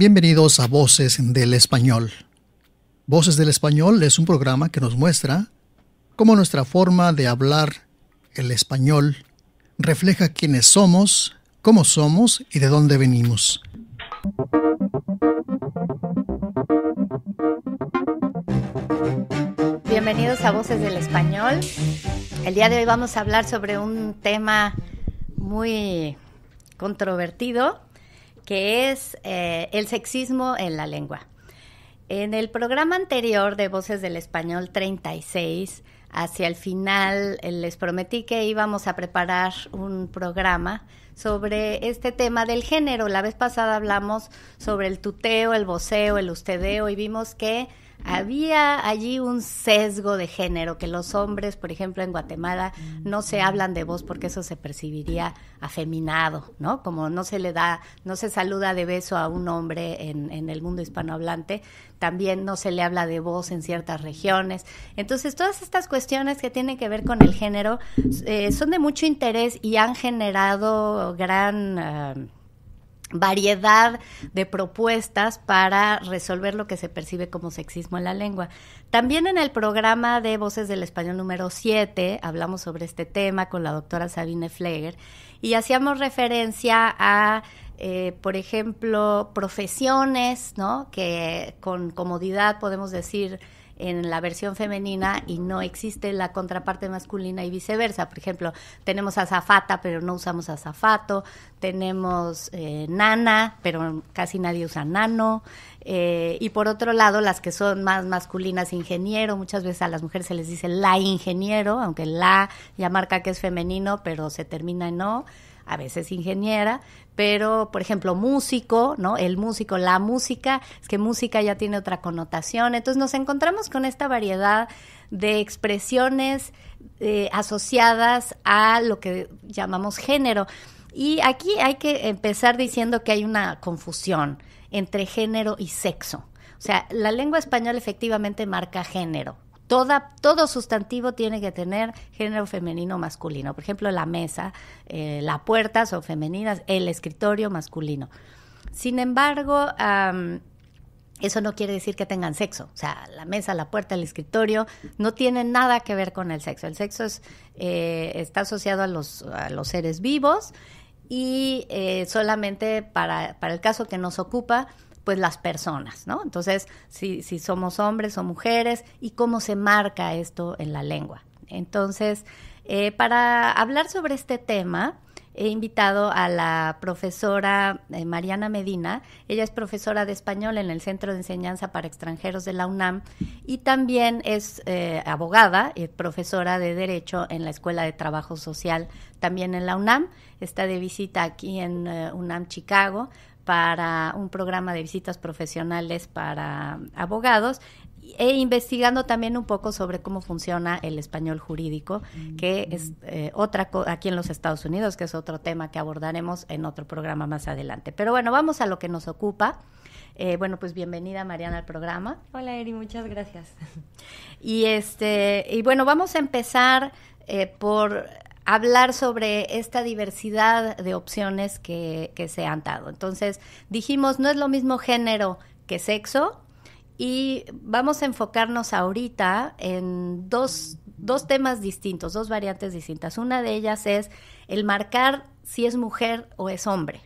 Bienvenidos a Voces del Español. Voces del Español es un programa que nos muestra cómo nuestra forma de hablar el español refleja quiénes somos, cómo somos y de dónde venimos. Bienvenidos a Voces del Español. El día de hoy vamos a hablar sobre un tema muy controvertido que es eh, el sexismo en la lengua. En el programa anterior de Voces del Español 36, hacia el final eh, les prometí que íbamos a preparar un programa sobre este tema del género. La vez pasada hablamos sobre el tuteo, el voceo, el ustedeo y vimos que había allí un sesgo de género, que los hombres, por ejemplo, en Guatemala no se hablan de voz porque eso se percibiría afeminado, ¿no? Como no se le da, no se saluda de beso a un hombre en, el mundo hispanohablante, también no se le habla de voz en ciertas regiones. Entonces, todas estas cuestiones que tienen que ver con el género eh, son de mucho interés y han generado gran... Eh, variedad de propuestas para resolver lo que se percibe como sexismo en la lengua. También en el programa de Voces del Español número 7 hablamos sobre este tema con la doctora Sabine Fleger y hacíamos referencia a, eh, por ejemplo, profesiones, ¿no? Que con comodidad podemos decir en la versión femenina y no existe la contraparte masculina y viceversa. Por ejemplo, tenemos azafata, pero no usamos azafato, tenemos eh, nana, pero casi nadie usa nano. Eh, y por otro lado, las que son más masculinas, ingeniero, muchas veces a las mujeres se les dice la ingeniero, aunque la ya marca que es femenino, pero se termina en no a veces ingeniera, pero por ejemplo músico, ¿no? El músico, la música, es que música ya tiene otra connotación, entonces nos encontramos con esta variedad de expresiones eh, asociadas a lo que llamamos género. Y aquí hay que empezar diciendo que hay una confusión entre género y sexo. O sea, la lengua española efectivamente marca género, todo sustantivo tiene que tener género femenino o masculino. Por ejemplo, la mesa, eh, las puertas son femeninas, el escritorio masculino. Sin embargo, eso no quiere decir que tengan sexo. O sea, la mesa, la puerta, el escritorio no tienen nada que ver con el sexo. El sexo es, eh, está asociado a los, seres vivos y eh, solamente para el caso que nos ocupa, pues las personas, ¿no? Entonces, si, somos hombres o mujeres y cómo se marca esto en la lengua. Entonces, eh, para hablar sobre este tema, he invitado a la profesora eh, Mariana Medina. Ella es profesora de español en el Centro de Enseñanza para Extranjeros de la UNAM y también es eh, abogada y profesora de Derecho en la Escuela de Trabajo Social también en la UNAM. Está de visita aquí en UNAM Chicago, para un programa de visitas profesionales para abogados e investigando también un poco sobre cómo funciona el español jurídico, que es eh, otra cosa aquí en los Estados Unidos, que es otro tema que abordaremos en otro programa más adelante. Pero bueno, vamos a lo que nos ocupa. Eh, bueno, pues bienvenida Mariana al programa. Hola Eri, muchas gracias. Y este, y bueno, vamos a empezar eh, por hablar sobre esta diversidad de opciones que, se han dado. Entonces, dijimos, no es lo mismo género que sexo, y vamos a enfocarnos ahorita en dos, temas distintos, dos variantes distintas. Una de ellas es el marcar si es mujer o es hombre.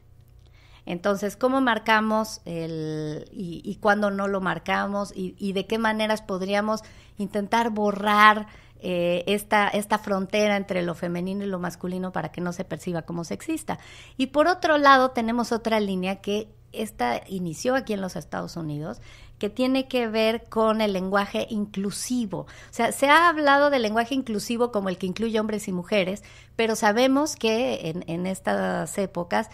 Entonces, ¿cómo marcamos el, y, cuándo no lo marcamos y de qué maneras podríamos intentar borrar eh, esta, esta frontera entre lo femenino y lo masculino para que no se perciba como sexista. Y por otro lado, tenemos otra línea que esta inició aquí en los Estados Unidos, que tiene que ver con el lenguaje inclusivo. O sea, se ha hablado del lenguaje inclusivo como el que incluye hombres y mujeres, pero sabemos que en estas épocas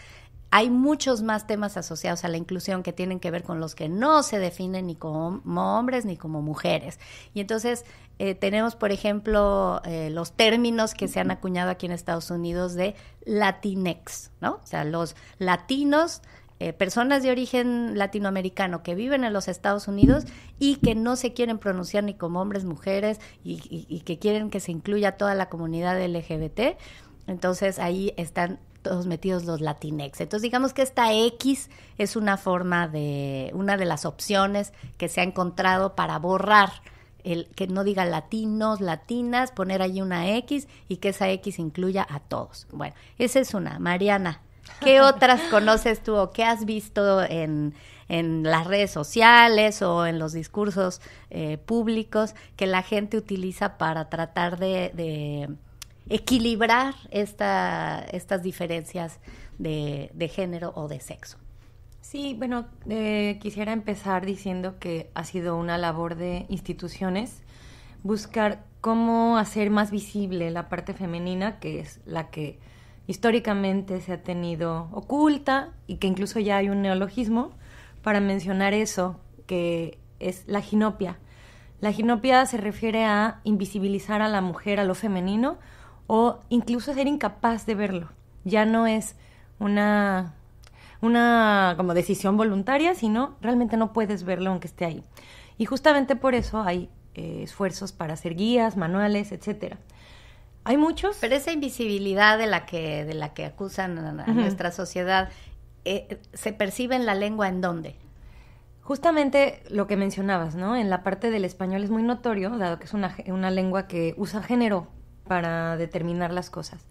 hay muchos más temas asociados a la inclusión que tienen que ver con los que no se definen ni como hombres ni como mujeres. Y entonces eh, tenemos, por ejemplo, eh, los términos que se han acuñado aquí en Estados Unidos de latinex, ¿no? O sea, los latinos eh, personas de origen latinoamericano que viven en los Estados Unidos y que no se quieren pronunciar ni como hombres, mujeres y, y que quieren que se incluya toda la comunidad LGBT. Entonces ahí están metidos los latinex. Entonces digamos que esta X es una forma de, una de las opciones que se ha encontrado para borrar. El, que no diga latinos, latinas, poner allí una X y que esa X incluya a todos. Bueno, esa es una. Mariana, ¿qué otras conoces tú o qué has visto en, en las redes sociales o en los discursos eh, públicos que la gente utiliza para tratar de equilibrar estas diferencias de, género o de sexo. Sí, bueno, eh, quisiera empezar diciendo que ha sido una labor de instituciones buscar cómo hacer más visible la parte femenina, que es la que históricamente se ha tenido oculta y que incluso ya hay un neologismo para mencionar eso, que es la ginopia. La ginopia se refiere a invisibilizar a la mujer, a lo femenino, o incluso ser incapaz de verlo. Ya no es una, una como decisión voluntaria, sino realmente no puedes verlo aunque esté ahí. Y justamente por eso hay eh, esfuerzos para hacer guías, manuales, etcétera. Hay muchos. Pero esa invisibilidad de la que, de la que acusan a, nuestra sociedad, eh, ¿se percibe en la lengua en dónde? Justamente lo que mencionabas, ¿no? En la parte del español es muy notorio, dado que es una, una lengua que usa género para determinar las cosas.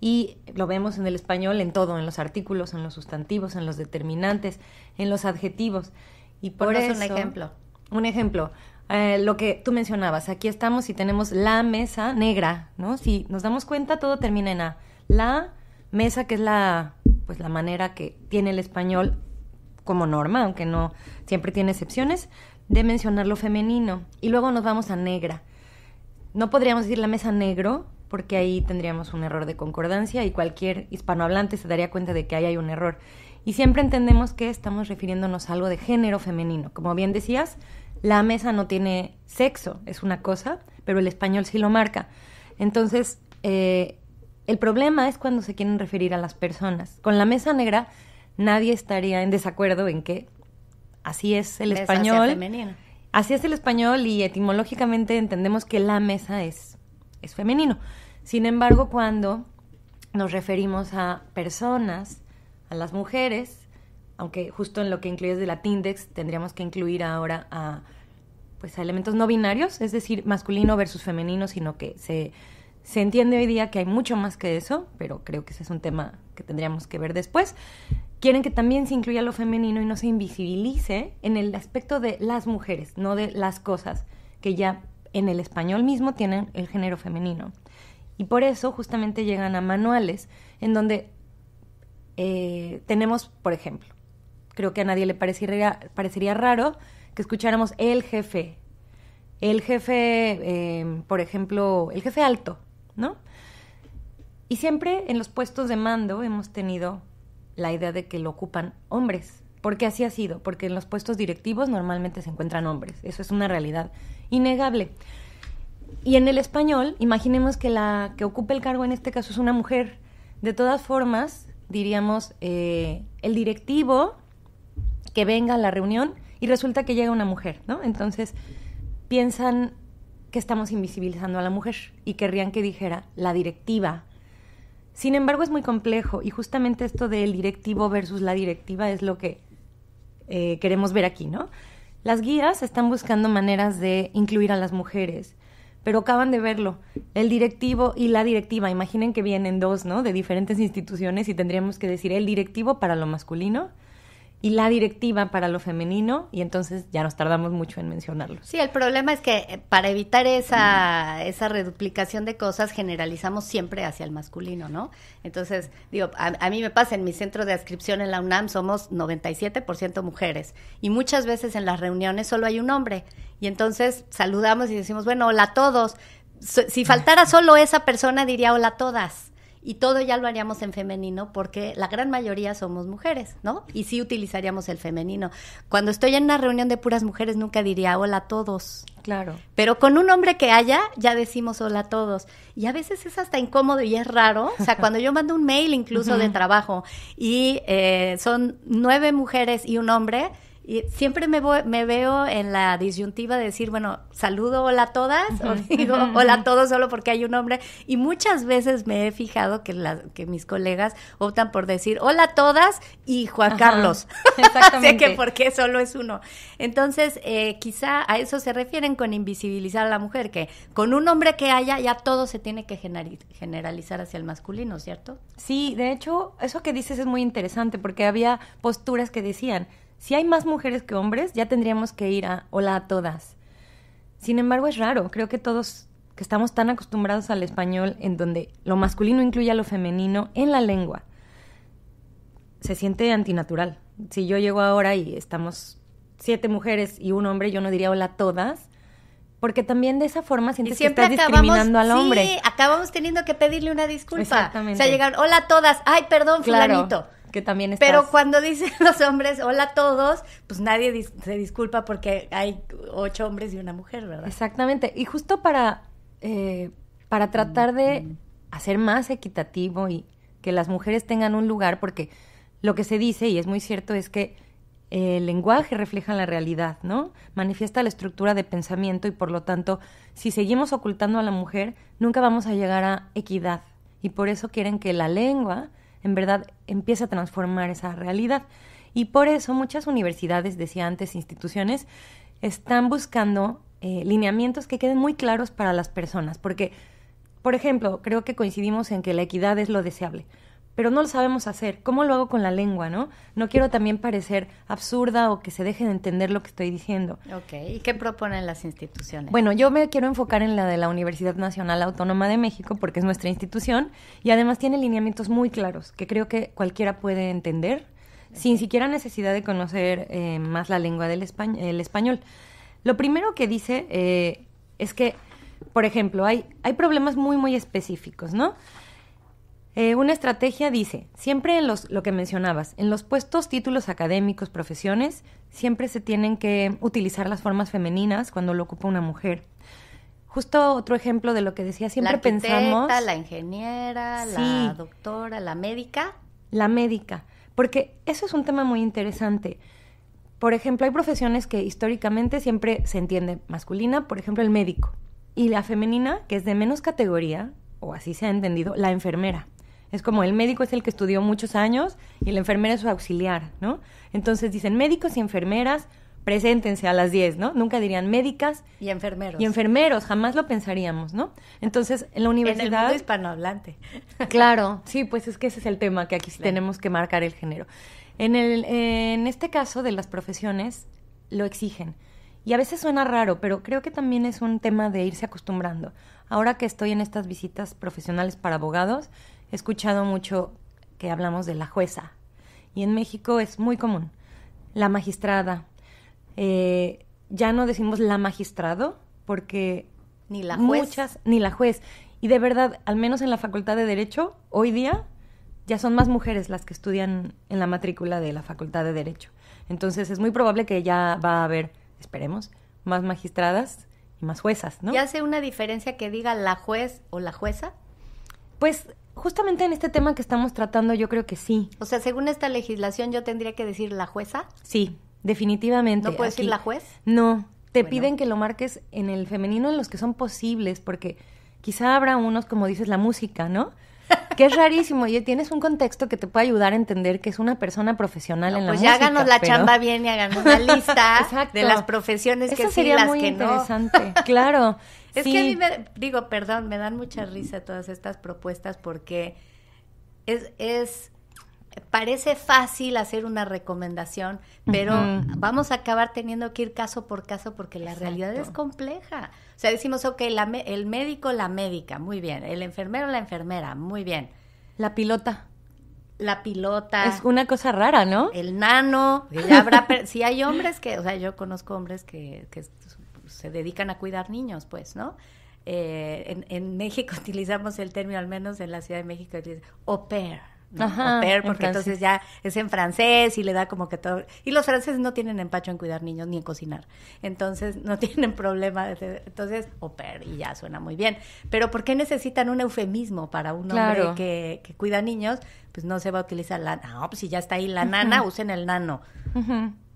Y lo vemos en el español en todo, en los artículos, en los sustantivos, en los determinantes, en los adjetivos. Y por eso, un ejemplo. Un ejemplo. Eh, lo que tú mencionabas, aquí estamos y tenemos la mesa negra, ¿no? Si nos damos cuenta, todo termina en A. La mesa, que es la, pues, la manera que tiene el español como norma, aunque no siempre tiene excepciones, de mencionar lo femenino. Y luego nos vamos a negra. No podríamos decir la mesa negro, porque ahí tendríamos un error de concordancia y cualquier hispanohablante se daría cuenta de que ahí hay un error. Y siempre entendemos que estamos refiriéndonos a algo de género femenino. Como bien decías, la mesa no tiene sexo, es una cosa, pero el español sí lo marca. Entonces, eh, el problema es cuando se quieren referir a las personas. Con la mesa negra nadie estaría en desacuerdo en que así es el español. Así es el español y etimológicamente entendemos que la mesa es, es femenino. Sin embargo, cuando nos referimos a personas, a las mujeres, aunque justo en lo que incluyes de la tendríamos que incluir ahora a pues a elementos no binarios, es decir, masculino versus femenino, sino que se se entiende hoy día que hay mucho más que eso, pero creo que ese es un tema que tendríamos que ver después. Quieren que también se incluya lo femenino y no se invisibilice en el aspecto de las mujeres, no de las cosas, que ya en el español mismo tienen el género femenino. Y por eso justamente llegan a manuales en donde eh, tenemos, por ejemplo, creo que a nadie le parecería, parecería raro que escucháramos el jefe, el jefe, eh, por ejemplo, el jefe alto, ¿no? Y siempre en los puestos de mando hemos tenido la idea de que lo ocupan hombres, porque así ha sido, porque en los puestos directivos normalmente se encuentran hombres, eso es una realidad innegable. Y en el español, imaginemos que la que ocupe el cargo en este caso es una mujer, de todas formas, diríamos, eh, el directivo que venga a la reunión y resulta que llega una mujer, ¿no? Entonces, piensan que estamos invisibilizando a la mujer y querrían que dijera la directiva. Sin embargo, es muy complejo y justamente esto del directivo versus la directiva es lo que eh, queremos ver aquí, ¿no? Las guías están buscando maneras de incluir a las mujeres, pero acaban de verlo. El directivo y la directiva, imaginen que vienen dos, ¿no? De diferentes instituciones y tendríamos que decir el directivo para lo masculino y la directiva para lo femenino y entonces ya nos tardamos mucho en mencionarlo. Sí, el problema es que eh, para evitar esa, esa reduplicación de cosas generalizamos siempre hacia el masculino, ¿no? Entonces, digo, a, mí me pasa en mi centro de adscripción en la UNAM somos 97% mujeres y muchas veces en las reuniones solo hay un hombre y entonces saludamos y decimos, bueno, hola a todos. si faltara solo esa persona diría hola a todas y todo ya lo haríamos en femenino porque la gran mayoría somos mujeres, ¿no? Y sí utilizaríamos el femenino. Cuando estoy en una reunión de puras mujeres nunca diría hola a todos. Claro. Pero con un hombre que haya ya decimos hola a todos. Y a veces es hasta incómodo y es raro. O sea, cuando yo mando un mail incluso de trabajo y eh, son nueve mujeres y un hombre, y siempre me, me veo en la disyuntiva de decir, bueno, saludo hola a todas o digo hola a todos solo porque hay un hombre. Y muchas veces me he fijado que, mis colegas optan por decir hola a todas y Juan Carlos. Exactamente. que porque solo es uno. Entonces, eh, quizá a eso se refieren con invisibilizar a la mujer, que con un hombre que haya ya todo se tiene que generalizar hacia el masculino, ¿cierto? Sí, de hecho, eso que dices es muy interesante porque había posturas que decían, si hay más mujeres que hombres, ya tendríamos que ir a hola a todas. Sin embargo, es raro. Creo que todos que estamos tan acostumbrados al español en donde lo masculino incluye a lo femenino en la lengua, se siente antinatural. Si yo llego ahora y estamos siete mujeres y un hombre, yo no diría hola a todas, porque también de esa forma sientes que estás discriminando al hombre. Sí, acabamos teniendo que pedirle una disculpa. Exactamente. O sea, llegaron, hola a todas, ay, perdón, claro también Pero cuando dicen los hombres, hola a todos, pues nadie se disculpa porque hay ocho hombres y una mujer, ¿verdad? Exactamente. Y justo para, eh, para tratar de hacer más equitativo y que las mujeres tengan un lugar, porque lo que se dice, y es muy cierto, es que el lenguaje refleja la realidad, ¿no? Manifiesta la estructura de pensamiento y por lo tanto, si seguimos ocultando a la mujer, nunca vamos a llegar a equidad. Y por eso quieren que la lengua en verdad empieza a transformar esa realidad. Y por eso muchas universidades, decía antes, instituciones, están buscando eh, lineamientos que queden muy claros para las personas, porque, por ejemplo, creo que coincidimos en que la equidad es lo deseable pero no lo sabemos hacer. ¿Cómo lo hago con la lengua, no? No quiero también parecer absurda o que se deje de entender lo que estoy diciendo. Ok, ¿y qué proponen las instituciones? Bueno, yo me quiero enfocar en la de la Universidad Nacional Autónoma de México porque es nuestra institución y además tiene lineamientos muy claros que creo que cualquiera puede entender sin siquiera necesidad de conocer eh, más la lengua del el español. Lo primero que dice eh, es que, por ejemplo, hay, hay problemas muy, muy específicos, ¿no? Eh, una estrategia dice, siempre en los, lo que mencionabas, en los puestos, títulos académicos, profesiones, siempre se tienen que utilizar las formas femeninas cuando lo ocupa una mujer. Justo otro ejemplo de lo que decía, siempre la pensamos... La ingeniera, la doctora, la médica. La médica, porque eso es un tema muy interesante. Por ejemplo, hay profesiones que históricamente siempre se entiende masculina, por ejemplo, el médico. Y la femenina, que es de menos categoría, o así se ha entendido, la enfermera. Es como el médico es el que estudió muchos años y el enfermera es su auxiliar, ¿no? Entonces dicen médicos y enfermeras, preséntense a las 10, ¿no? Nunca dirían médicas. Y enfermeros. Y enfermeros, jamás lo pensaríamos, ¿no? Entonces, en la universidad... En el hispanohablante. claro, sí, pues es que ese es el tema que aquí sí tenemos que marcar el género. En, en este caso de las profesiones, lo exigen. Y a veces suena raro, pero creo que también es un tema de irse acostumbrando. Ahora que estoy en estas visitas profesionales para abogados, he escuchado mucho que hablamos de la jueza. Y en México es muy común. La magistrada. Eh, ya no decimos la magistrado porque... Ni la juez. Muchas, ni la juez. Y de verdad, al menos en la Facultad de Derecho, hoy día ya son más mujeres las que estudian en la matrícula de la Facultad de Derecho. Entonces es muy probable que ya va a haber, esperemos, más magistradas y más juezas, ¿no? ¿Y hace una diferencia que diga la juez o la jueza? Pues Justamente en este tema que estamos tratando, yo creo que sí. O sea, según esta legislación, yo tendría que decir la jueza. Sí, definitivamente. ¿No puedes decir la juez? No, te piden que lo marques en el femenino en los que son posibles, porque quizá habrá unos, como dices, la música, ¿no? que es rarísimo y tienes un contexto que te puede ayudar a entender que es una persona profesional en la música. Pues ya háganos la chamba bien y háganos la lista de las profesiones que sería las muy interesante. claro. Es que a mí me, digo, perdón, me dan mucha risa todas estas propuestas porque es parece fácil hacer una recomendación, pero vamos a acabar teniendo que ir caso por caso porque la realidad es compleja. O sea, decimos, ok, el médico, la médica, muy bien. El enfermero, la enfermera, muy bien. La pilota. La pilota. Es una cosa rara, ¿no? El nano. si hay hombres que, o sea, yo conozco hombres que, se dedican a cuidar niños, pues, ¿no? Eh, en, México utilizamos el término, al menos en la Ciudad de México, au pair porque entonces ya es en francés y le da como que todo. Y los franceses no tienen empacho en cuidar niños ni en cocinar. Entonces no tienen problema. Entonces, au pair y ya suena muy bien. Pero ¿por qué necesitan un eufemismo para un hombre que, cuida niños? Pues no se va a utilizar la. No, pues si ya está ahí la nana, usen el nano.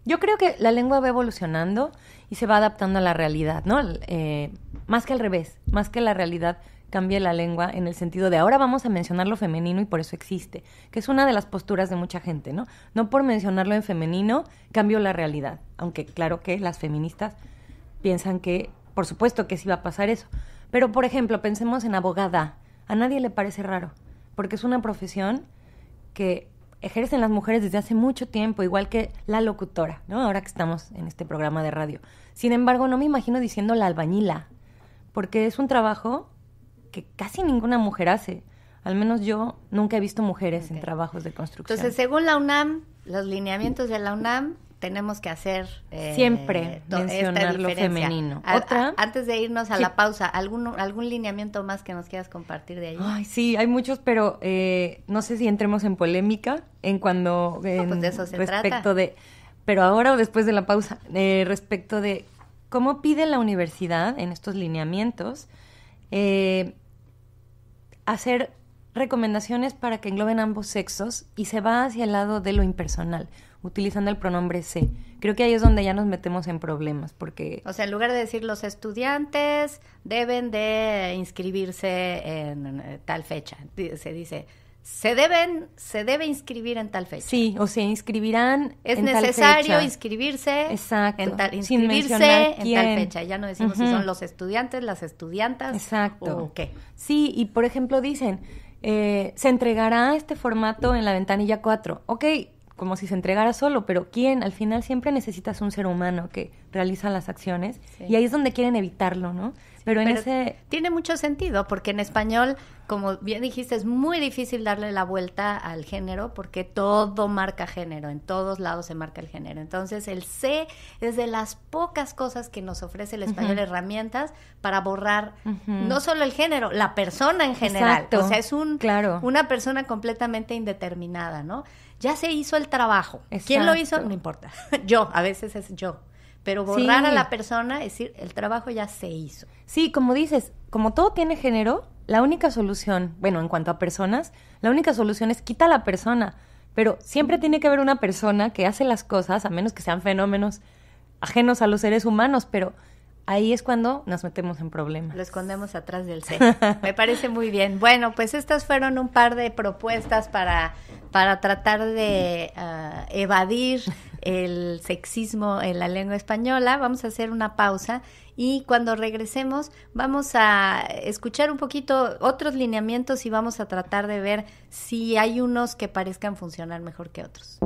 Yo creo que la lengua va evolucionando y se va adaptando a la realidad, ¿no? Eh, más que al revés, más que la realidad cambie la lengua en el sentido de ahora vamos a mencionar lo femenino y por eso existe, que es una de las posturas de mucha gente, ¿no? No por mencionarlo en femenino cambio la realidad, aunque claro que las feministas piensan que, por supuesto que sí va a pasar eso. Pero, por ejemplo, pensemos en abogada. A nadie le parece raro, porque es una profesión que ejercen las mujeres desde hace mucho tiempo, igual que la locutora, ¿no? Ahora que estamos en este programa de radio. Sin embargo, no me imagino diciendo la albañila, porque es un trabajo que casi ninguna mujer hace. Al menos yo nunca he visto mujeres en trabajos de construcción. Entonces, según la UNAM, los lineamientos de la UNAM, tenemos que hacer eh, siempre mencionar lo femenino. ¿Otra? antes de irnos a la pausa, ¿algún, ¿algún lineamiento más que nos quieras compartir de ahí? Ay, sí, hay muchos, pero eh, no sé si entremos en polémica en cuando pues en, eso respecto de pero ahora o después de la pausa eh, respecto de cómo pide la universidad en estos lineamientos eh, hacer recomendaciones para que engloben ambos sexos y se va hacia el lado de lo impersonal, utilizando el pronombre se. Creo que ahí es donde ya nos metemos en problemas, porque... O sea, en lugar de decir los estudiantes deben de inscribirse en eh, tal fecha, se dice se deben se debe inscribir en tal fecha. Sí, o se inscribirán. Es en necesario tal fecha. inscribirse. Exacto. En tal, inscribirse en tal fecha. Ya no decimos si son los estudiantes, las estudiantas. Exacto. O qué. Sí, y por ejemplo dicen, eh, se entregará este formato en la ventanilla 4. Ok, como si se entregara solo, pero ¿quién? Al final siempre necesitas un ser humano que realiza las acciones y ahí es donde quieren evitarlo, ¿no? Pero, en ese... Tiene mucho sentido, porque en español, como bien dijiste, es muy difícil darle la vuelta al género, porque todo marca género, en todos lados se marca el género. Entonces, el C es de las pocas cosas que nos ofrece el español, herramientas para borrar no solo el género, la persona en general. O sea, es un, una persona completamente indeterminada, ¿no? ya se hizo el trabajo. ¿Quién lo hizo? No importa. Yo, a veces es yo pero borrar a la persona, es decir, el trabajo ya se hizo. Sí, como dices, como todo tiene género, la única solución, bueno, en cuanto a personas, la única solución es quita a la persona, pero siempre tiene que haber una persona que hace las cosas, a menos que sean fenómenos ajenos a los seres humanos, pero ahí es cuando nos metemos en problemas. Lo escondemos atrás del sexo. Me parece muy bien. Bueno, pues estas fueron un par de propuestas para, para tratar de ah, evadir el sexismo en la lengua española. Vamos a hacer una pausa y cuando regresemos vamos a escuchar un poquito otros lineamientos y vamos a tratar de ver si hay unos que parezcan funcionar mejor que otros.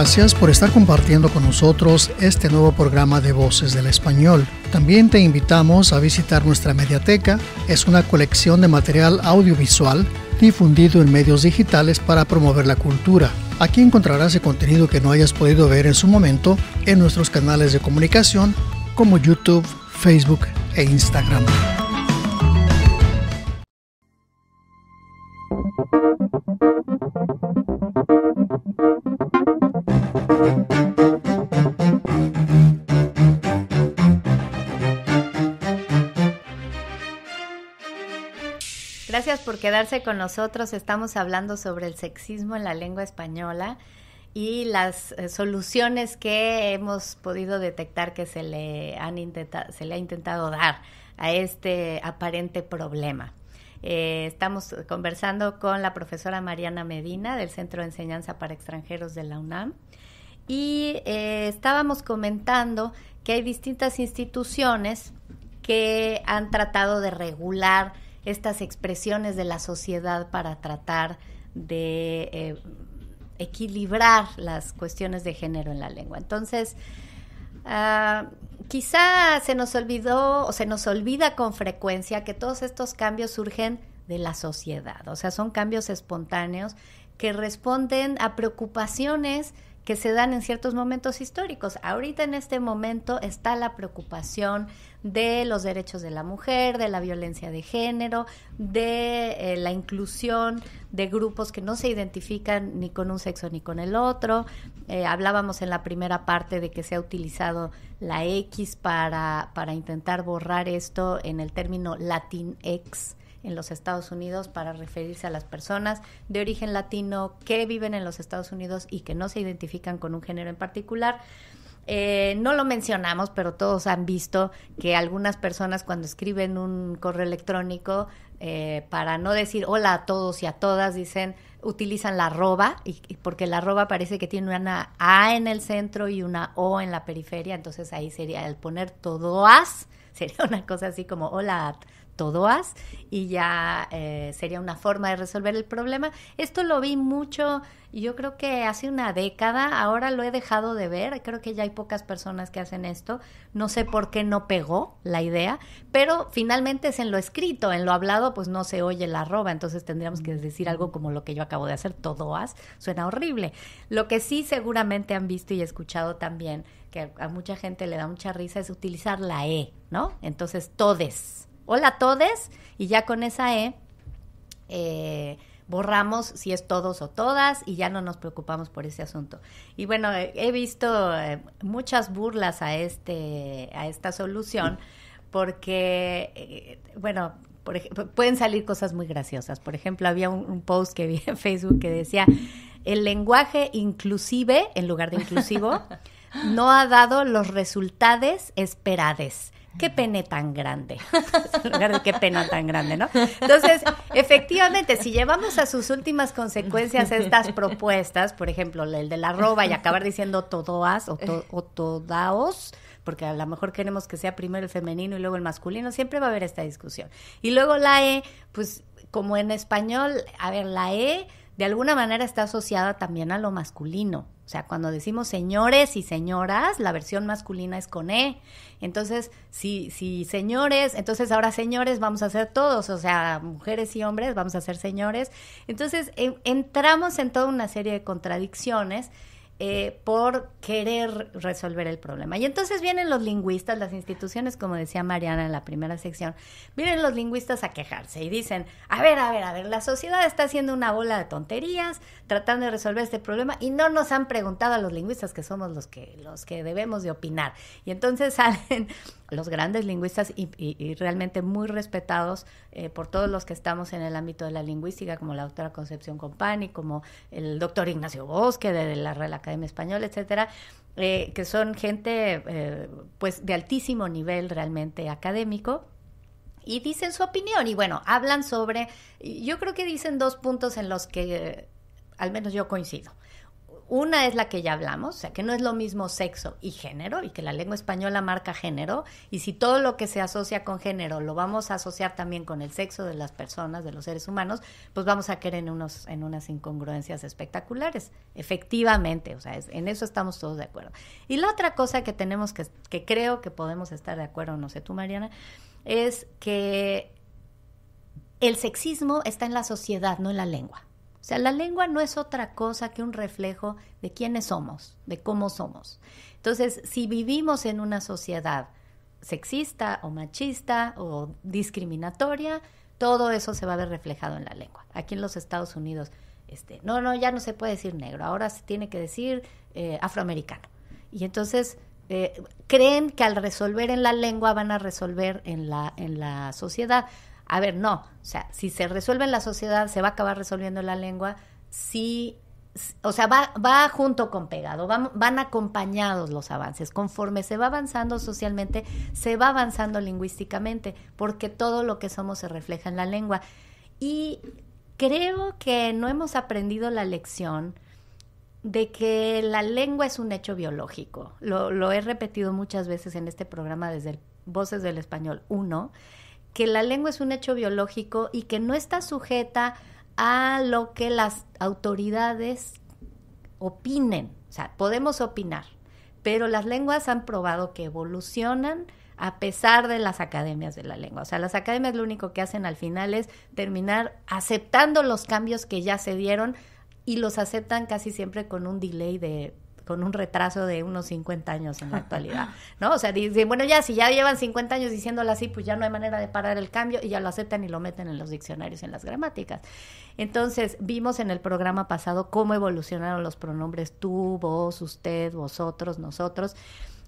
gracias por estar compartiendo con nosotros este nuevo programa de Voces del Español. También te invitamos a visitar nuestra mediateca. Es una colección de material audiovisual difundido en medios digitales para promover la cultura. Aquí encontrarás el contenido que no hayas podido ver en su momento en nuestros canales de comunicación como YouTube, Facebook e Instagram. por quedarse con nosotros. Estamos hablando sobre el sexismo en la lengua española y las eh, soluciones que hemos podido detectar que se le, han se le ha intentado dar a este aparente problema. Eh, estamos conversando con la profesora Mariana Medina del Centro de Enseñanza para Extranjeros de la UNAM y eh, estábamos comentando que hay distintas instituciones que han tratado de regular estas expresiones de la sociedad para tratar de eh, equilibrar las cuestiones de género en la lengua. Entonces, ah, quizá se nos olvidó o se nos olvida con frecuencia que todos estos cambios surgen de la sociedad, o sea, son cambios espontáneos que responden a preocupaciones que se dan en ciertos momentos históricos. Ahorita en este momento está la preocupación de los derechos de la mujer, de la violencia de género, de eh, la inclusión de grupos que no se identifican ni con un sexo ni con el otro. Eh, hablábamos en la primera parte de que se ha utilizado la X para, para intentar borrar esto en el término Latinx en los Estados Unidos para referirse a las personas de origen latino que viven en los Estados Unidos y que no se identifican con un género en particular. Eh, no lo mencionamos, pero todos han visto que algunas personas cuando escriben un correo electrónico, eh, para no decir hola a todos y a todas, dicen, utilizan la arroba, y, porque la arroba parece que tiene una A en el centro y una O en la periferia, entonces ahí sería el poner todo as, sería una cosa así como hola todoas y ya eh, sería una forma de resolver el problema. Esto lo vi mucho, yo creo que hace una década, ahora lo he dejado de ver, creo que ya hay pocas personas que hacen esto, no sé por qué no pegó la idea, pero finalmente es en lo escrito, en lo hablado pues no se oye la arroba, entonces tendríamos que decir algo como lo que yo acabo de hacer, todoas, suena horrible. Lo que sí seguramente han visto y escuchado también, que a mucha gente le da mucha risa, es utilizar la E, ¿no? Entonces, todes hola a y ya con esa E eh, borramos si es todos o todas y ya no nos preocupamos por ese asunto. Y bueno, eh, he visto eh, muchas burlas a, este, a esta solución porque, bueno, pueden salir cosas muy graciosas. Por ejemplo, había un, un post que vi en Facebook que decía, el lenguaje inclusive, en lugar de inclusivo, no ha dado los resultados esperados qué pene tan grande. qué pena tan grande, ¿no? Entonces, efectivamente, si llevamos a sus últimas consecuencias estas propuestas, por ejemplo, el de la roba y acabar diciendo todoas o, o todaos, porque a lo mejor queremos que sea primero el femenino y luego el masculino, siempre va a haber esta discusión. Y luego la E, pues como en español, a ver, la E de alguna manera está asociada también a lo masculino. O sea, cuando decimos señores y señoras, la versión masculina es con E. Entonces, si, si señores, entonces ahora señores vamos a ser todos, o sea, mujeres y hombres vamos a ser señores. Entonces, entramos en toda una serie de contradicciones eh, por querer resolver el problema. Y entonces vienen los lingüistas, las instituciones, como decía Mariana en la primera sección, vienen los lingüistas a quejarse y dicen, a ver, a ver, a ver, la sociedad está haciendo una bola de tonterías, tratando de resolver este problema y no nos han preguntado a los lingüistas que somos los que, los que debemos de opinar. Y entonces salen los grandes lingüistas y, realmente muy respetados eh, por todos los que estamos en el ámbito de la lingüística, como la doctora Concepción Compani, como el doctor Ignacio Bosque de, la la Academia en español, etcétera, eh, que son gente eh, pues de altísimo nivel realmente académico y dicen su opinión y bueno, hablan sobre, yo creo que dicen dos puntos en los que eh, al menos yo coincido. Una es la que ya hablamos, o sea, que no es lo mismo sexo y género, y que la lengua española marca género, y si todo lo que se asocia con género lo vamos a asociar también con el sexo de las personas, de los seres humanos, pues vamos a caer en, unos, en unas incongruencias espectaculares, efectivamente, o sea, en eso estamos todos de acuerdo. Y la otra cosa que tenemos que, que creo que podemos estar de acuerdo, no sé tú Mariana, es que el sexismo está en la sociedad, no en la lengua. O sea, la lengua no es otra cosa que un reflejo de quiénes somos, de cómo somos. Entonces, si vivimos en una sociedad sexista o machista o discriminatoria, todo eso se va a ver reflejado en la lengua. Aquí en los Estados Unidos, este, no, no, ya no se puede decir negro, ahora se tiene que decir eh, afroamericano. Y entonces eh, creen que al resolver en la lengua van a resolver en la, en la sociedad. A ver, no. O sea, si se resuelve en la sociedad, se va a acabar resolviendo la lengua. Sí, o sea, va, va junto con pegado, van, acompañados los avances. Conforme se va avanzando socialmente, se va avanzando lingüísticamente, porque todo lo que somos se refleja en la lengua. Y creo que no hemos aprendido la lección de que la lengua es un hecho biológico. Lo, he repetido muchas veces en este programa desde Voces del Español 1 que la lengua es un hecho biológico y que no está sujeta a lo que las autoridades opinen. O sea, podemos opinar, pero las lenguas han probado que evolucionan a pesar de las academias de la lengua. O sea, las academias lo único que hacen al final es terminar aceptando los cambios que ya se dieron y los aceptan casi siempre con un delay de con un retraso de unos 50 años en la actualidad, ¿no? O sea, dicen, bueno, ya, si ya llevan 50 años diciéndolo así, pues ya no hay manera de parar el cambio y ya lo aceptan y lo meten en los diccionarios, en las gramáticas. Entonces, vimos en el programa pasado cómo evolucionaron los pronombres tú, vos, usted, vosotros, nosotros.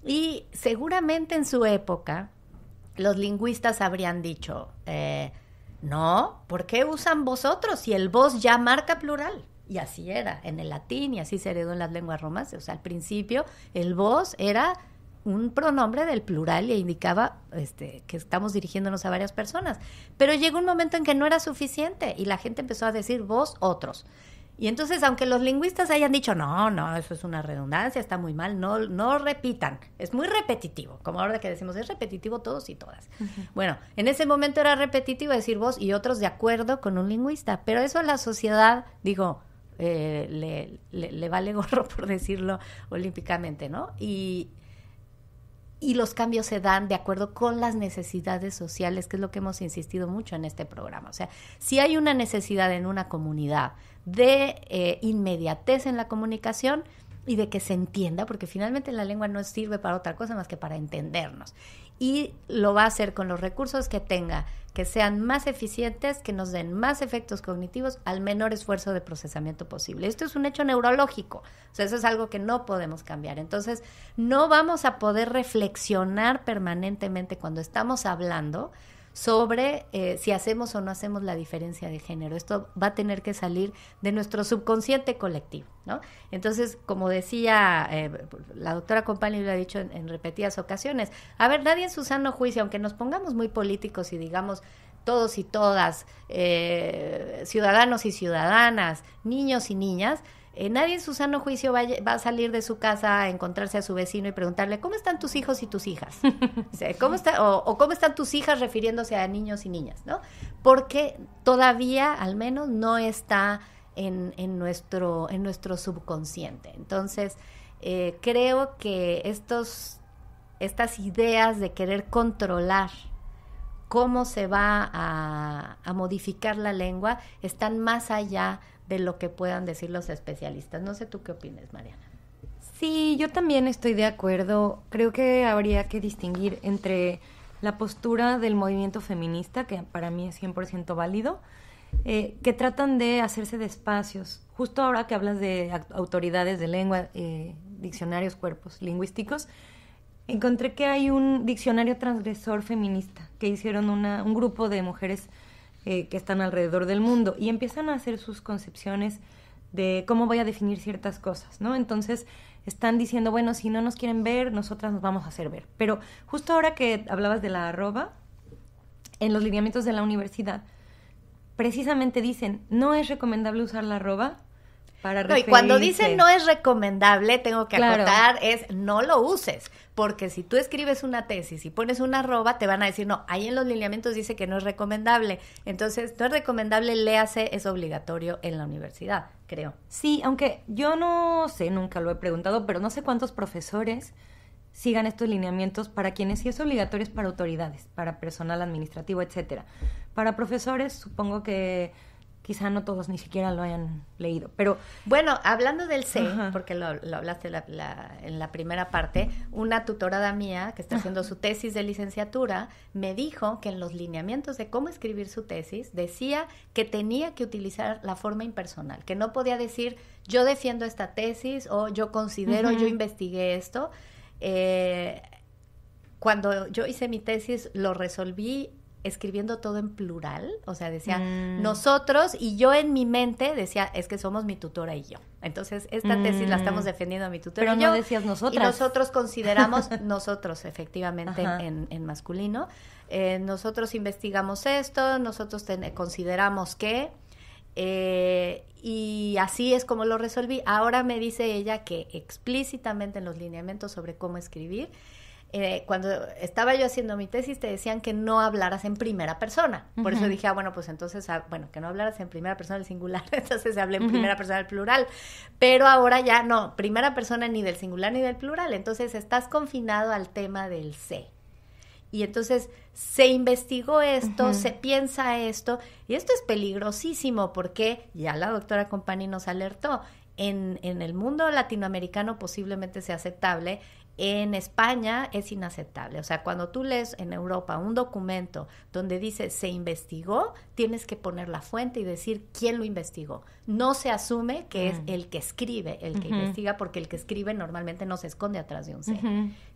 Y seguramente en su época, los lingüistas habrían dicho, eh, no, ¿por qué usan vosotros si el vos ya marca plural? Y así era en el latín y así se heredó en las lenguas romances. O sea, al principio el vos era un pronombre del plural y indicaba este, que estamos dirigiéndonos a varias personas. Pero llegó un momento en que no era suficiente y la gente empezó a decir vos otros. Y entonces, aunque los lingüistas hayan dicho, no, no, eso es una redundancia, está muy mal, no, no repitan, es muy repetitivo, como ahora que decimos, es repetitivo todos y todas. Bueno, en ese momento era repetitivo decir vos y otros de acuerdo con un lingüista, pero eso la sociedad, digo, eh, le, vale gorro, por decirlo olímpicamente, ¿no? Y, los cambios se dan de acuerdo con las necesidades sociales, que es lo que hemos insistido mucho en este programa. O sea, si hay una necesidad en una comunidad de eh, inmediatez en la comunicación, y de que se entienda, porque finalmente la lengua no sirve para otra cosa más que para entendernos y lo va a hacer con los recursos que tenga, que sean más eficientes, que nos den más efectos cognitivos al menor esfuerzo de procesamiento posible. Esto es un hecho neurológico, o sea, eso es algo que no podemos cambiar. Entonces, no vamos a poder reflexionar permanentemente cuando estamos hablando, sobre eh, si hacemos o no hacemos la diferencia de género. Esto va a tener que salir de nuestro subconsciente colectivo, ¿no? Entonces, como decía eh, la doctora Compañi lo ha dicho en, repetidas ocasiones, a ver, nadie en su sano juicio, aunque nos pongamos muy políticos y digamos todos y todas, eh, ciudadanos y ciudadanas, niños y niñas, eh, nadie en su sano juicio va, a salir de su casa a encontrarse a su vecino y preguntarle, ¿cómo están tus hijos y tus hijas? O, ¿cómo están tus hijas refiriéndose a niños y niñas, ¿no? Porque todavía, al menos, no está en, nuestro, en nuestro subconsciente. Entonces, eh, creo que estos, estas ideas de querer controlar cómo se va a, a modificar la lengua están más allá de lo que puedan decir los especialistas. No sé tú qué opinas, Mariana. Sí, yo también estoy de acuerdo. Creo que habría que distinguir entre la postura del movimiento feminista, que para mí es 100% válido, eh, que tratan de hacerse de espacios. Justo ahora que hablas de autoridades de lengua, eh, diccionarios, cuerpos lingüísticos, encontré que hay un diccionario transgresor feminista que hicieron una, un grupo de mujeres eh, que están alrededor del mundo y empiezan a hacer sus concepciones de cómo voy a definir ciertas cosas, ¿no? Entonces están diciendo, bueno, si no nos quieren ver, nosotras nos vamos a hacer ver. Pero justo ahora que hablabas de la arroba, en los lineamientos de la universidad, precisamente dicen, no es recomendable usar la arroba para no, y cuando dicen no es recomendable, tengo que es no lo uses porque si tú escribes una tesis y pones una arroba, te van a decir, no, ahí en los lineamientos dice que no es recomendable. Entonces, no es recomendable, léase, es obligatorio en la universidad, creo. Sí, aunque yo no sé, nunca lo he preguntado, pero no sé cuántos profesores sigan estos lineamientos para quienes sí es obligatorio es para autoridades, para personal administrativo, etcétera. Para profesores, supongo que quizá no todos ni siquiera lo hayan leído. Pero bueno, hablando del C, porque lo, hablaste en la primera parte, una tutorada mía que está haciendo su tesis de licenciatura me dijo que en los lineamientos de cómo escribir su tesis decía que tenía que utilizar la forma impersonal, que no podía decir yo defiendo esta tesis o yo considero, yo investigué esto. Eh, cuando yo hice mi tesis lo resolví escribiendo todo en plural, o sea, decía mm. nosotros y yo en mi mente decía, es que somos mi tutora y yo. Entonces, esta tesis la estamos mm. defendiendo a mi tutora y yo. no decías nosotros. Y nosotros consideramos nosotros, efectivamente, en, masculino. Eh, nosotros investigamos esto, nosotros consideramos que... Eh, y así es como lo resolví. Ahora me dice ella que explícitamente en los lineamientos sobre cómo escribir eh, cuando estaba yo haciendo mi tesis te decían que no hablaras en primera persona. Por eso dije, ah, bueno, pues entonces, ah, bueno, que no hablaras en primera persona del singular, entonces hablé en primera persona del plural. Pero ahora ya no, primera persona ni del singular ni del plural. Entonces estás confinado al tema del C. Y entonces se investigó esto, se piensa esto, y esto es peligrosísimo porque ya la doctora Compani nos alertó. En, en el mundo latinoamericano posiblemente sea aceptable en España es inaceptable. O sea, cuando tú lees en Europa un documento donde dice se investigó, tienes que poner la fuente y decir quién lo investigó. No se asume que es mm. el que escribe el que investiga, porque el que escribe normalmente no se esconde atrás de un C.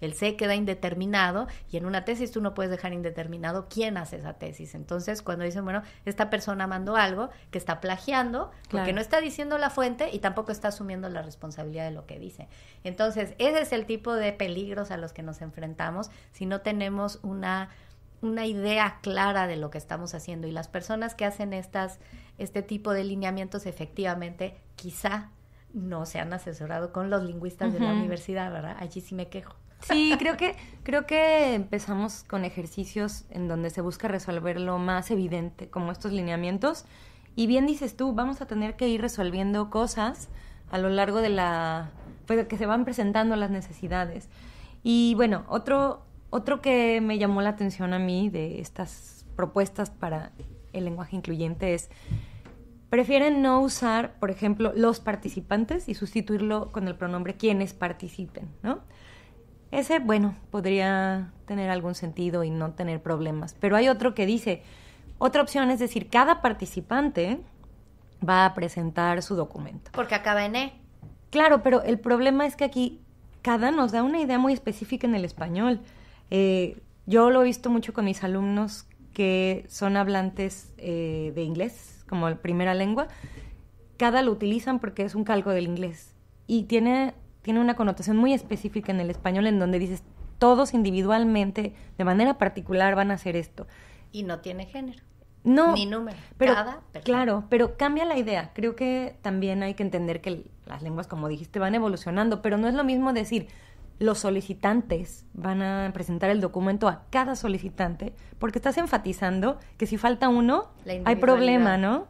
El C queda indeterminado y en una tesis tú no puedes dejar indeterminado quién hace esa tesis. Entonces, cuando dicen, bueno, esta persona mandó algo que está plagiando, porque no está diciendo la fuente y tampoco está asumiendo la responsabilidad de lo que dice. Entonces, ese es el tipo de peligros a los que nos enfrentamos si no tenemos una, una idea clara de lo que estamos haciendo. Y las personas que hacen estas, este tipo de lineamientos efectivamente quizá no se han asesorado con los lingüistas de la universidad, ¿verdad? Allí sí me quejo. Sí, creo que, creo que empezamos con ejercicios en donde se busca resolver lo más evidente, como estos lineamientos. Y bien dices tú, vamos a tener que ir resolviendo cosas a lo largo de la pues, que se van presentando las necesidades. Y bueno, otro, otro que me llamó la atención a mí de estas propuestas para el lenguaje incluyente es, prefieren no usar, por ejemplo, los participantes y sustituirlo con el pronombre quienes participen, ¿no? Ese, bueno, podría tener algún sentido y no tener problemas. Pero hay otro que dice, otra opción es decir, cada participante va a presentar su documento. Porque acaba en E. Claro, pero el problema es que aquí cada nos da una idea muy específica en el español. Eh, yo lo he visto mucho con mis alumnos que son hablantes eh, de inglés como primera lengua. Cada lo utilizan porque es un calco del inglés y tiene, tiene una connotación muy específica en el español en donde dices todos individualmente, de manera particular, van a hacer esto. Y no tiene género. No. Ni número. Pero, Claro, pero cambia la idea. Creo que también hay que entender que el, las lenguas, como dijiste, van evolucionando, pero no es lo mismo decir los solicitantes van a presentar el documento a cada solicitante, porque estás enfatizando que si falta uno, hay problema, ¿no?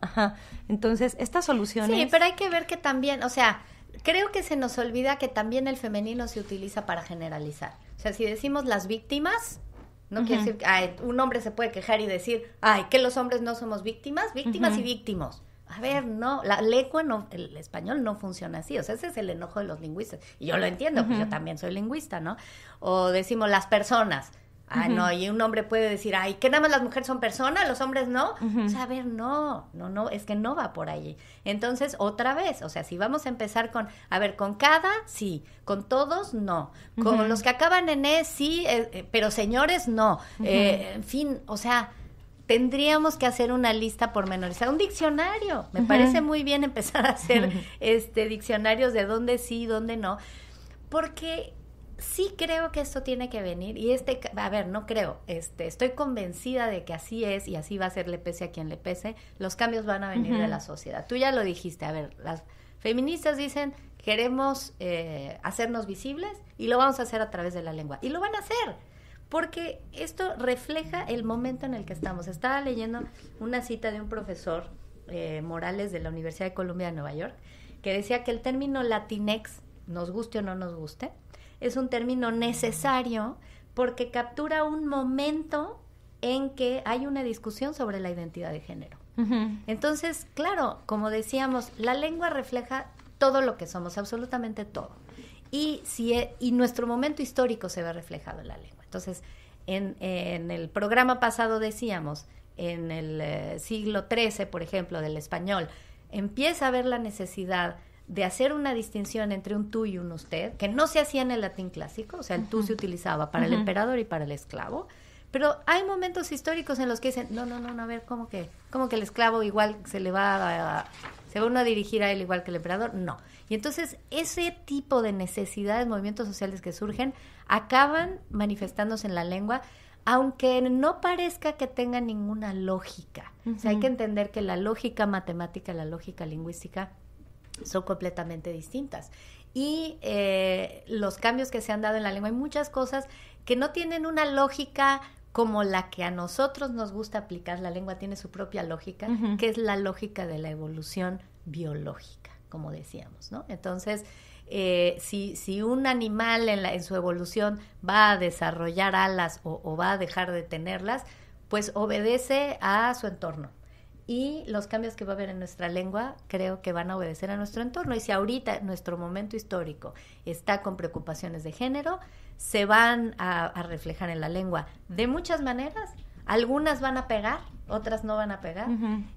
Entonces, esta solución Sí, pero hay que ver que también, o sea, creo que se nos olvida que también el femenino se utiliza para generalizar. O sea, si decimos las víctimas, no quiere decir, que un hombre se puede quejar y decir, ay, que los hombres no somos víctimas, víctimas y víctimos a ver, no, la lengua el español no funciona así, o sea, ese es el enojo de los lingüistas. Y yo lo entiendo, pues yo también soy lingüista, ¿no? O decimos las personas. Ah, no, y un hombre puede decir, ay, que nada más las mujeres son personas, los hombres no. O sea, a ver, no, no, no, es que no va por ahí. Entonces, otra vez, o sea, si vamos a empezar con, a ver, con cada, sí, con todos, no. Con los que acaban en E, sí, eh, eh, pero señores, no. Eh, en fin, o sea, tendríamos que hacer una lista pormenorizada, un diccionario. Me parece muy bien empezar a hacer este diccionarios de dónde sí, dónde no, porque sí creo que esto tiene que venir y este, a ver, no creo, este, estoy convencida de que así es y así va a ser le pese a quien le pese, los cambios van a venir de la sociedad. Tú ya lo dijiste, a ver, las feministas dicen queremos eh, hacernos visibles y lo vamos a hacer a través de la lengua y lo van a hacer porque esto refleja el momento en el que estamos. Estaba leyendo una cita de un profesor eh, Morales de la Universidad de Columbia de Nueva York, que decía que el término latinex, nos guste o no nos guste, es un término necesario porque captura un momento en que hay una discusión sobre la identidad de género. Entonces, claro, como decíamos, la lengua refleja todo lo que somos, absolutamente todo. Y, si, e, y nuestro momento histórico se ve reflejado en la lengua. Entonces, en, el programa pasado decíamos, en el eh, siglo XIII, por ejemplo, del español, empieza a haber la necesidad de hacer una distinción entre un tú y un usted, que no se hacía en el latín clásico, o sea, el tú se utilizaba para el emperador y para el esclavo, pero hay momentos históricos en los que dicen, no, no, no, no a ver, ¿cómo que, cómo que el esclavo igual se le va a, se va uno a dirigir a él igual que el emperador? No. Y entonces ese tipo de necesidades, movimientos sociales que surgen, acaban manifestándose en la lengua, aunque no parezca que tenga ninguna lógica. O sea, hay que entender que la lógica matemática, la lógica lingüística son completamente distintas. Y eh, los cambios que se han dado en la lengua, hay muchas cosas que no tienen una lógica como la que a nosotros nos gusta aplicar, la lengua tiene su propia lógica, que es la lógica de la evolución biológica, como decíamos, ¿no? Entonces, eh, si, si, un animal en, la, en, su evolución va a desarrollar alas o, va a dejar de tenerlas, pues obedece a su entorno, y los cambios que va a haber en nuestra lengua creo que van a obedecer a nuestro entorno. Y si ahorita nuestro momento histórico está con preocupaciones de género, se van a, reflejar en la lengua de muchas maneras. Algunas van a pegar, otras no van a pegar.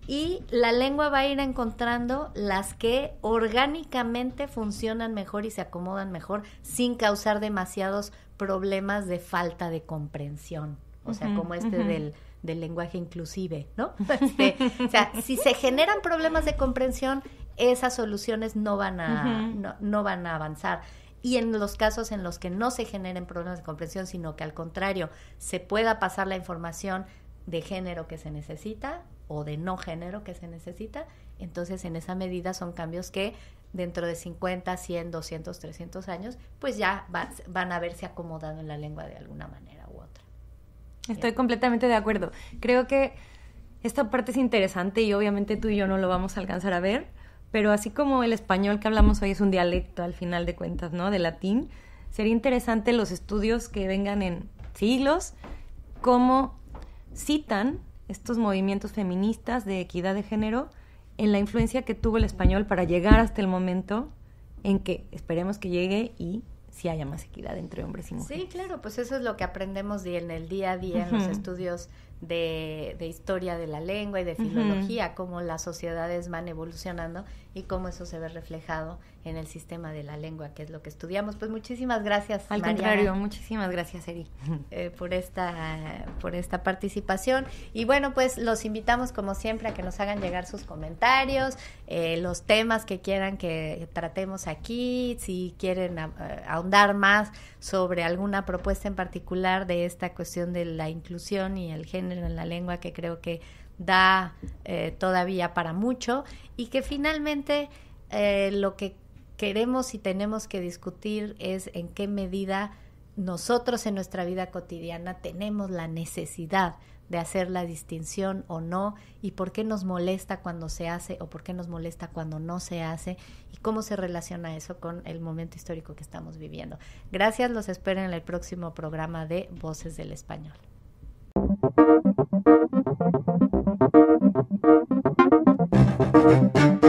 Y la lengua va a ir encontrando las que orgánicamente funcionan mejor y se acomodan mejor sin causar demasiados problemas de falta de comprensión. O sea, como este del del lenguaje inclusive, ¿no? Este, o sea, si se generan problemas de comprensión, esas soluciones no van a, no, van a avanzar. Y en los casos en los que no se generen problemas de comprensión, sino que al contrario, se pueda pasar la información de género que se necesita o de no género que se necesita, entonces en esa medida son cambios que dentro de 50, 100, 200, 300 años, pues ya van a verse acomodado en la lengua de alguna manera. Estoy completamente de acuerdo. Creo que esta parte es interesante y obviamente tú y yo no lo vamos a alcanzar a ver, pero así como el español que hablamos hoy es un dialecto al final de cuentas, ¿no? De latín, sería interesante los estudios que vengan en siglos, cómo citan estos movimientos feministas de equidad de género en la influencia que tuvo el español para llegar hasta el momento en que esperemos que llegue y si haya más equidad entre hombres y mujeres. Sí, claro, pues eso es lo que aprendemos en el día a día en los estudios de, de, historia de la lengua y de filología, cómo las sociedades van evolucionando y cómo eso se ve reflejado en el sistema de la lengua, que es lo que estudiamos. Pues muchísimas gracias. Al contrario, muchísimas gracias, Eri. Eh, por, esta, por esta participación. Y bueno, pues los invitamos como siempre a que nos hagan llegar sus comentarios, eh, los temas que quieran que tratemos aquí, si quieren eh, ahondar más sobre alguna propuesta en particular de esta cuestión de la inclusión y el género en la lengua, que creo que da eh, todavía para mucho y que finalmente eh, lo que queremos y tenemos que discutir es en qué medida nosotros en nuestra vida cotidiana tenemos la necesidad de hacer la distinción o no y por qué nos molesta cuando se hace o por qué nos molesta cuando no se hace y cómo se relaciona eso con el momento histórico que estamos viviendo. Gracias, los espero en el próximo programa de Voces del Español. Thank you.